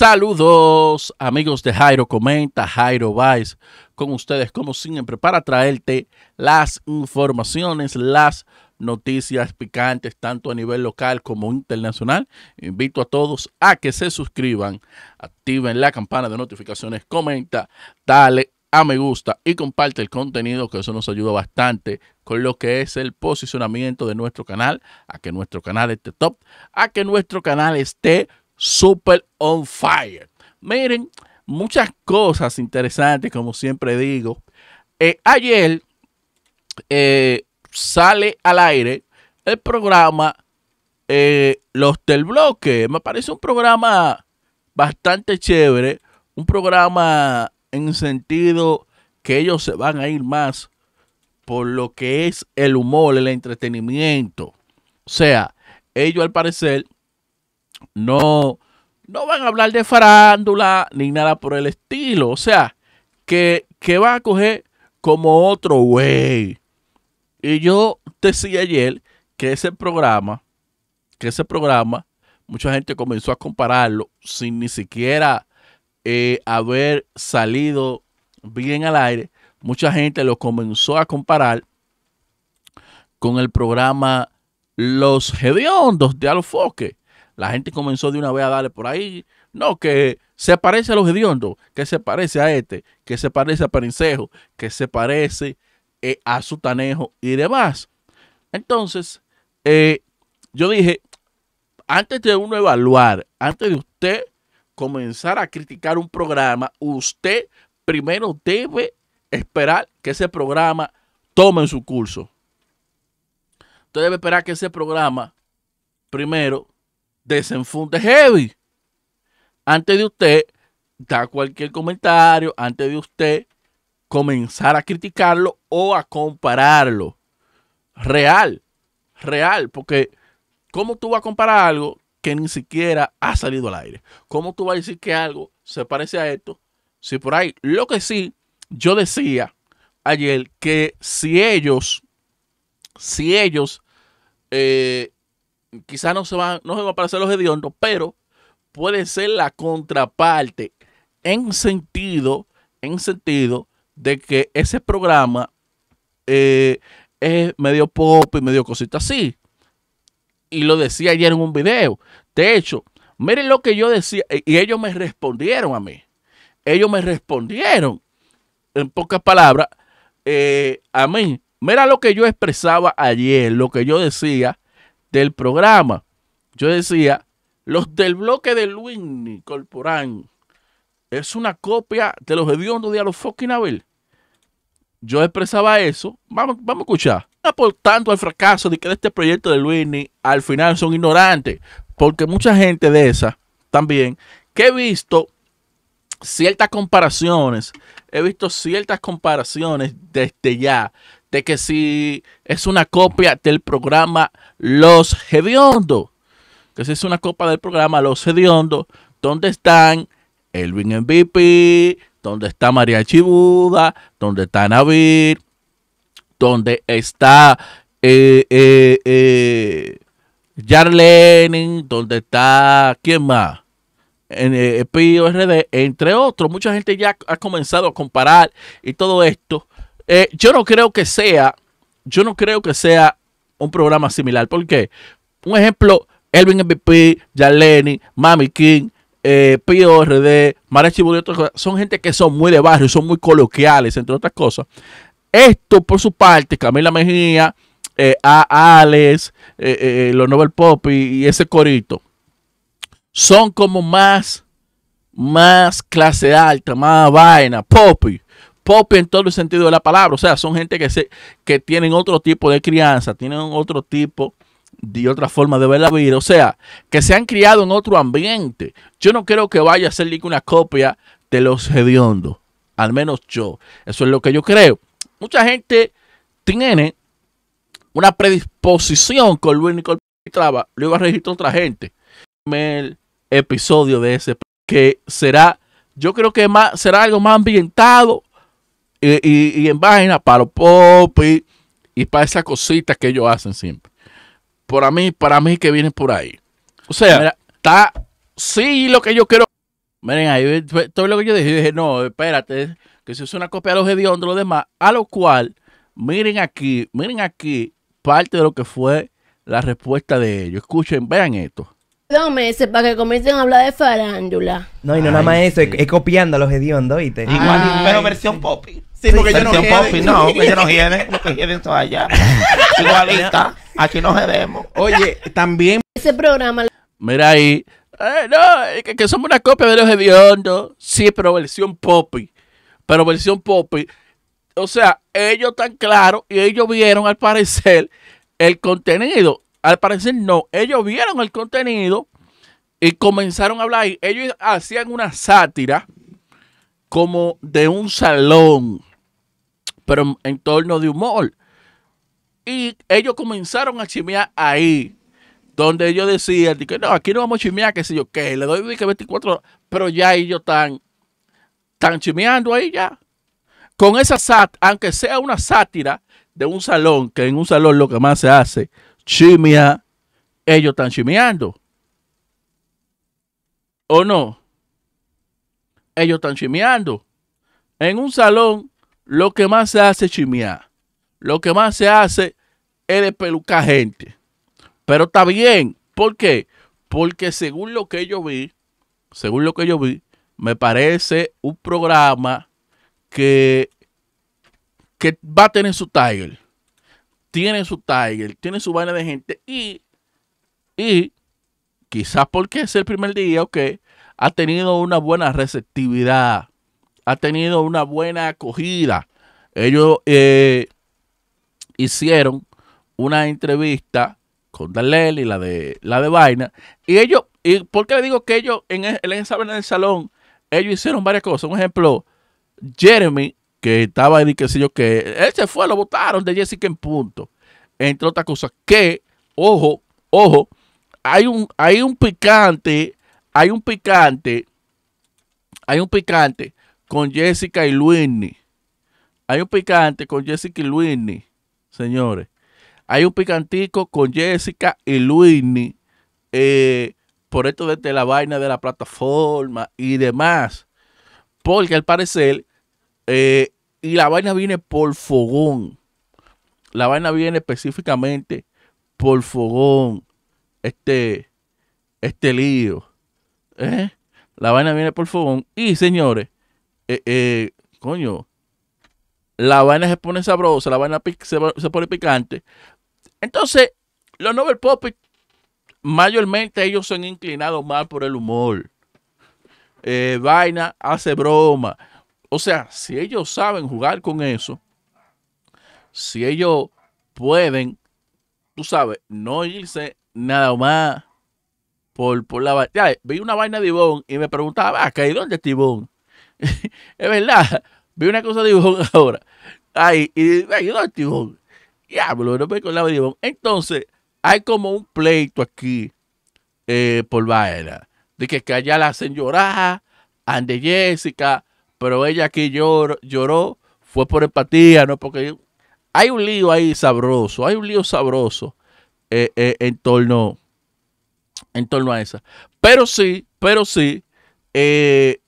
Saludos amigos de Jairo Comenta, Jairo Vice, con ustedes como siempre para traerte las informaciones, las noticias picantes tanto a nivel local como internacional. Invito a todos a que se suscriban, activen la campana de notificaciones, comenta, dale a me gusta y comparte el contenido, que eso nos ayuda bastante con lo que es el posicionamiento de nuestro canal, a que nuestro canal esté top, a que nuestro canal esté super on fire. Miren, muchas cosas interesantes, como siempre digo. Eh, ayer eh, sale al aire el programa eh, Los del Bloque. Me parece un programa bastante chévere, un programa en sentido que ellos se van a ir más por lo que es el humor, el entretenimiento. O sea, ellos al parecer no, no van a hablar de farándula ni nada por el estilo. O sea, que, va a coger como otro güey. Y yo decía ayer que ese programa, que ese programa, mucha gente comenzó a compararlo sin ni siquiera eh, haber salido bien al aire. Mucha gente lo comenzó a comparar con el programa Los Hediondos de Alfoque. La gente comenzó de una vez a darle por ahí. No, que se parece a los hediondos, que se parece a este, que se parece a Perincejo, que se parece eh, a Sutanejo y demás. Entonces, eh, yo dije, antes de uno evaluar, antes de usted comenzar a criticar un programa, usted primero debe esperar que ese programa tome su curso. Usted debe esperar que ese programa primero desenfunde heavy. Antes de usted dar cualquier comentario, antes de usted comenzar a criticarlo o a compararlo. Real, real, porque como tú vas a comparar algo que ni siquiera ha salido al aire? como tú vas a decir que algo se parece a esto? Si por ahí, lo que sí, yo decía ayer que si ellos, si ellos eh, quizás no se van, no se a parecer los hediondos, pero puede ser la contraparte en sentido, en sentido de que ese programa eh, es medio pop y medio cosita así. Y lo decía ayer en un video. De hecho, miren lo que yo decía y ellos me respondieron a mí. Ellos me respondieron, en pocas palabras, eh, a mí. Mira lo que yo expresaba ayer, lo que yo decía del programa, yo decía, los del bloque de Luini Corporán es una copia de los hediondos de los fucking Abel. Yo expresaba eso. Vamos, vamos a escuchar. Aportando al fracaso de que este proyecto de Luis al final son ignorantes. Porque mucha gente de esa también, que he visto ciertas comparaciones, he visto ciertas comparaciones desde ya de que si es una copia del programa Los Hediondos, que si es una copia del programa Los Hediondos, donde están Elvin MVP, donde está María Chibuda, donde está Navir, donde está eh, eh, Jarlene, eh, donde está, ¿quién más? En eh, RD, entre otros. Mucha gente ya ha comenzado a comparar y todo esto. Eh, yo no creo que sea, yo no creo que sea un programa similar. ¿Por qué? Un ejemplo, Elvin MVP, Yaleni, Mami King, eh, RD, Marechi son gente que son muy de barrio, son muy coloquiales, entre otras cosas. Esto, por su parte, Camila Mejía, eh, a Alex, eh, los Nobel Pop y, ese corito, son como más, más clase alta, más vaina, Poppy copia en todo el sentido de la palabra. O sea, son gente que, se, que tienen otro tipo de crianza, tienen otro tipo de otra forma de ver la vida. O sea, que se han criado en otro ambiente. Yo no creo que vaya a ser una copia de los hediondos. Al menos yo. Eso es lo que yo creo. Mucha gente tiene una predisposición con Luis Nicol Traba. Lo iba a registrar otra gente. El episodio de ese que será, yo creo que más, será algo más ambientado y, y, en vaina para los pop y, para esas cositas que ellos hacen siempre. Para mí, para mí que vienen por ahí. O sea, está sí lo que yo quiero. Miren, ahí todo lo que yo dije, dije, no, espérate, que se es una copia de los hediondos, lo demás, a lo cual, miren aquí, miren aquí parte de lo que fue la respuesta de ellos. Escuchen, vean esto. Dos meses para que comiencen a hablar de farándula. No, y no nada más eso, es, copiando a los hediondos, ¿viste? Igual, pero versión sí. Sí, porque ellos no que ellos no tienen, porque allá. aquí nos vemos. Oye, también... Ese programa... Mira ahí. no, que, somos una copia de los hediondos. Sí, pero versión poppy. Pero versión poppy. O sea, ellos están claros y ellos vieron al parecer el contenido. Al parecer no, ellos vieron el contenido y comenzaron a hablar. Ellos hacían una sátira como de un salón pero en, torno de humor. Y ellos comenzaron a chimear ahí, donde yo decía, que no, aquí no vamos a chimear, que sé yo, que le doy 24 horas, pero ya ellos están, chimeando ahí ya. Con esa sátira. aunque sea una sátira de un salón, que en un salón lo que más se hace, Chimea. ellos están chimeando. ¿O no? Ellos están chimeando. En un salón lo que más se hace es chimear. Lo que más se hace es pelucar gente. Pero está bien. ¿Por qué? Porque según lo que yo vi, según lo que yo vi, me parece un programa que, que va a tener su Tiger. Tiene su Tiger, tiene su vaina de gente y, quizás porque es el primer día, que ha tenido una buena receptividad ha tenido una buena acogida. Ellos eh, hicieron una entrevista con Dalel y la de la de Vaina. Y ellos, y ¿por qué digo que ellos en, el, en esa del salón, ellos hicieron varias cosas? Un ejemplo, Jeremy, que estaba ahí, que sé yo, que él se fue, lo votaron de Jessica en punto. Entre otras cosas, que, ojo, ojo, hay un, hay un picante, hay un picante, hay un picante con Jessica y Luini. Hay un picante con Jessica y Luini, señores. Hay un picantico con Jessica y Luini. Eh, por esto desde la vaina de la plataforma y demás. Porque al parecer, eh, y la vaina viene por fogón. La vaina viene específicamente por fogón. Este, este lío. ¿Eh? La vaina viene por fogón. Y señores, eh, eh, coño, la vaina se pone sabrosa, la vaina se, pone picante. Entonces, los Nobel Pop, mayormente ellos son inclinados más por el humor. Eh, vaina hace broma. O sea, si ellos saben jugar con eso, si ellos pueden, tú sabes, no irse nada más por, por la vaina. Vi una vaina de Ivonne y me preguntaba, acá, ah, ¿y dónde es Ivonne? es verdad. Vi una cosa de Ivonne ahora. Ay, y ay, Ivonne. Diablo, no me acordaba de Ivonne. Entonces, hay como un pleito aquí eh, por vaina. De que, allá la hacen llorar, ande Jessica, pero ella aquí lloró lloró, fue por empatía, ¿no? Porque hay un lío ahí sabroso, hay un lío sabroso eh, eh, en torno en torno a esa. Pero sí, pero sí, eh,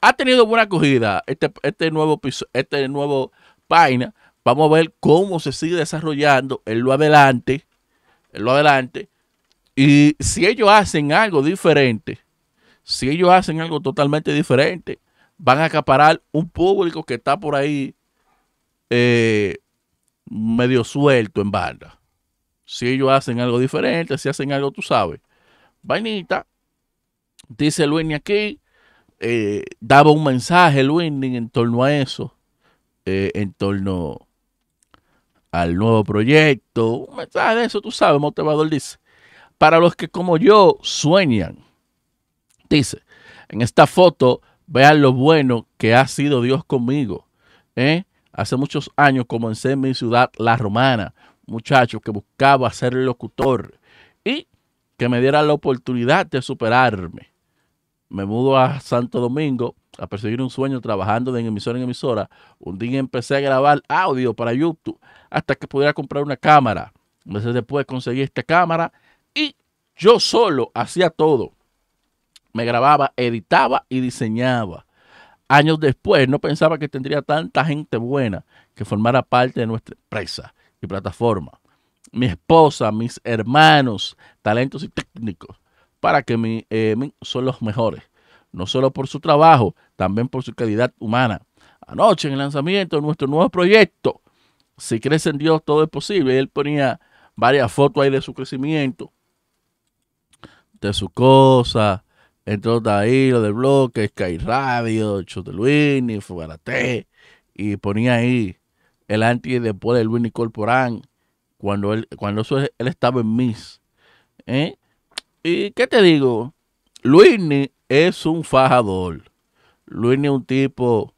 ha tenido buena acogida este, este nuevo piso, este nuevo página. Vamos a ver cómo se sigue desarrollando en lo adelante, en lo adelante. Y si ellos hacen algo diferente, si ellos hacen algo totalmente diferente, van a acaparar un público que está por ahí eh, medio suelto en banda. Si ellos hacen algo diferente, si hacen algo, tú sabes. Vainita, dice Luis aquí, eh, daba un mensaje el en torno a eso, eh, en torno al nuevo proyecto, un mensaje de eso, tú sabes, motivador dice, para los que como yo sueñan, dice, en esta foto vean lo bueno que ha sido Dios conmigo. ¿eh? Hace muchos años comencé en mi ciudad, La Romana, muchacho que buscaba ser locutor y que me diera la oportunidad de superarme me mudo a Santo Domingo a perseguir un sueño trabajando de emisora en emisora. Un día empecé a grabar audio para YouTube hasta que pudiera comprar una cámara. Meses después conseguí esta cámara y yo solo hacía todo. Me grababa, editaba y diseñaba. Años después no pensaba que tendría tanta gente buena que formara parte de nuestra empresa y plataforma. Mi esposa, mis hermanos, talentos y técnicos para que eh, son los mejores, no solo por su trabajo, también por su calidad humana. Anoche en el lanzamiento de nuestro nuevo proyecto, Si crees en Dios, todo es posible. Él ponía varias fotos ahí de su crecimiento, de su cosa entre ahí, lo del bloque, Sky Radio, Chote Luini, Fugarate, y ponía ahí el antes y después de Luini Corporán, cuando él, cuando él estaba en Miss. ¿eh? ¿Y qué te digo? Luini es un fajador. Luis es un tipo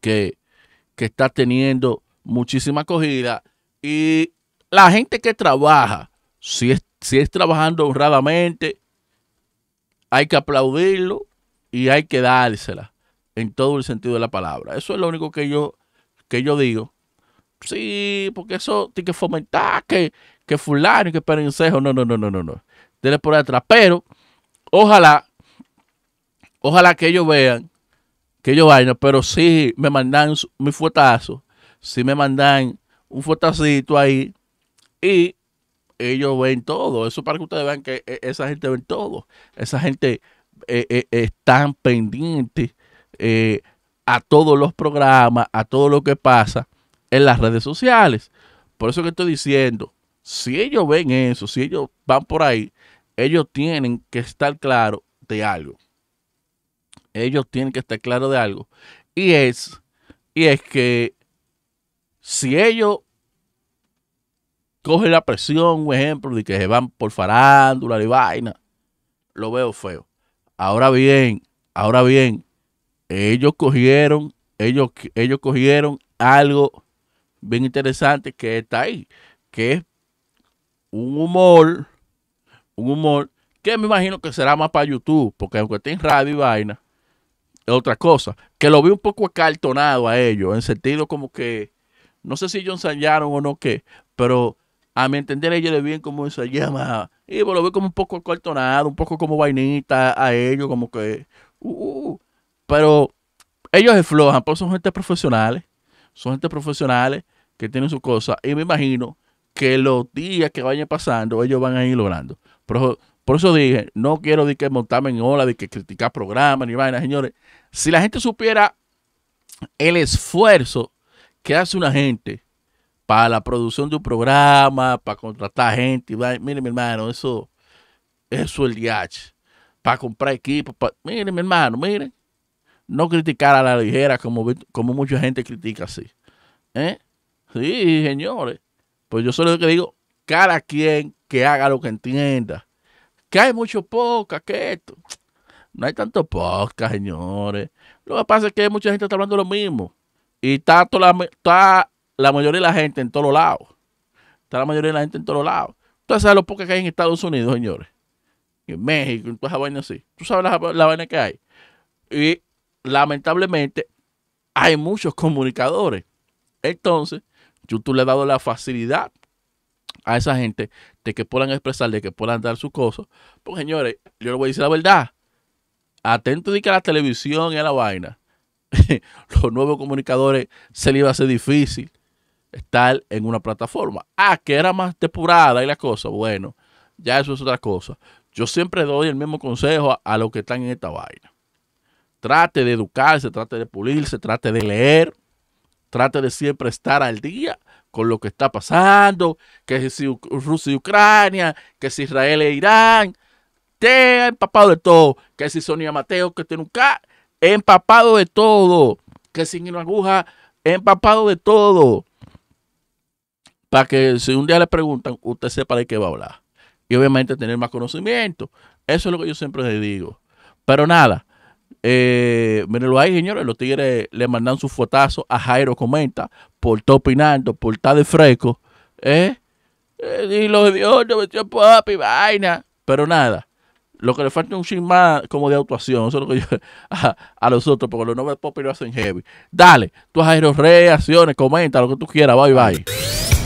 que, está teniendo muchísima acogida. Y la gente que trabaja, si es, si es trabajando honradamente, hay que aplaudirlo y hay que dársela en todo el sentido de la palabra. Eso es lo único que yo, que yo digo. Sí, porque eso tiene que fomentar que, que fulano y que perencejo. No, no, no, no, no, no por atrás Pero ojalá, ojalá que ellos vean que ellos vayan, pero si me mandan mi fuetazo, si me mandan un fuetacito ahí y ellos ven todo. Eso para que ustedes vean que e, esa gente ven todo. Esa gente eh, eh, está pendiente están eh, a todos los programas, a todo lo que pasa en las redes sociales. Por eso que estoy diciendo, si ellos ven eso, si ellos van por ahí, ellos tienen que estar claros de algo. Ellos tienen que estar claros de algo. Y es, y es que si ellos cogen la presión, un ejemplo, de que se van por farándula y vaina, lo veo feo. Ahora bien, ahora bien, ellos cogieron, ellos, ellos cogieron algo bien interesante que está ahí, que es un humor un humor que me imagino que será más para YouTube, porque aunque esté en radio y vaina, es otra cosa. Que lo vi un poco acartonado a ellos, en sentido como que, no sé si ellos ensayaron o no qué, pero a mi entender ellos le bien como se Y pues lo vi como un poco acartonado, un poco como vainita a ellos, como que, uh, uh, uh. pero ellos aflojan, pues son gente profesionales, son gente profesionales que tienen su cosa, y me imagino que los días que vayan pasando, ellos van a ir logrando. Por eso, dije, no quiero di que montarme en ola, de que criticar programas ni vainas, señores. Si la gente supiera el esfuerzo que hace una gente para la producción de un programa, para contratar gente, miren, mi hermano, eso, es el DH. Para comprar equipos, para, mi hermano, miren, No criticar a la ligera como, como mucha gente critica así. ¿Eh? Sí, señores. Pues yo solo que digo, cada quien que haga lo que entienda. Que hay mucho poca que esto. No hay tanto poca señores. Lo que pasa es que mucha gente está hablando lo mismo. Y está, la, mayoría de la gente en todos lados. Está la mayoría de la gente en todos lados. Tú sabes lo poca que hay en Estados Unidos, señores. En México, en todas las vainas, así. Tú sabes la, vainas que hay. Y lamentablemente hay muchos comunicadores. Entonces, YouTube le ha dado la facilidad a esa gente de que puedan expresar, de que puedan dar sus cosas. pues señores, yo les voy a decir la verdad. Atento de que a la televisión y a la vaina. los nuevos comunicadores se les iba a hacer difícil estar en una plataforma. Ah, que era más depurada y la cosa. Bueno, ya eso es otra cosa. Yo siempre doy el mismo consejo a, a los que están en esta vaina. Trate de educarse, trate de pulirse, trate de leer, trate de siempre estar al día con lo que está pasando, que si Rusia y Ucrania, que si Israel e Irán, te he empapado de todo, que si Sonia Mateo, que te nunca, empapado de todo, que sin una aguja, empapado de todo. Para que si un día le preguntan, usted sepa de qué va a hablar. Y obviamente tener más conocimiento. Eso es lo que yo siempre le digo. Pero nada, eh, lo ahí, señores. Los tigres le mandan su fotazo a Jairo Comenta por estar opinando, por estar de fresco. ¿eh? eh los Dios me pues, metió papi vaina. Pero nada. Lo que le falta es un ching más como de actuación. Eso es lo que yo a, los otros, porque los nombres pop lo hacen heavy. Dale, tú a Jairo reacciones, comenta lo que tú quieras. Bye, bye.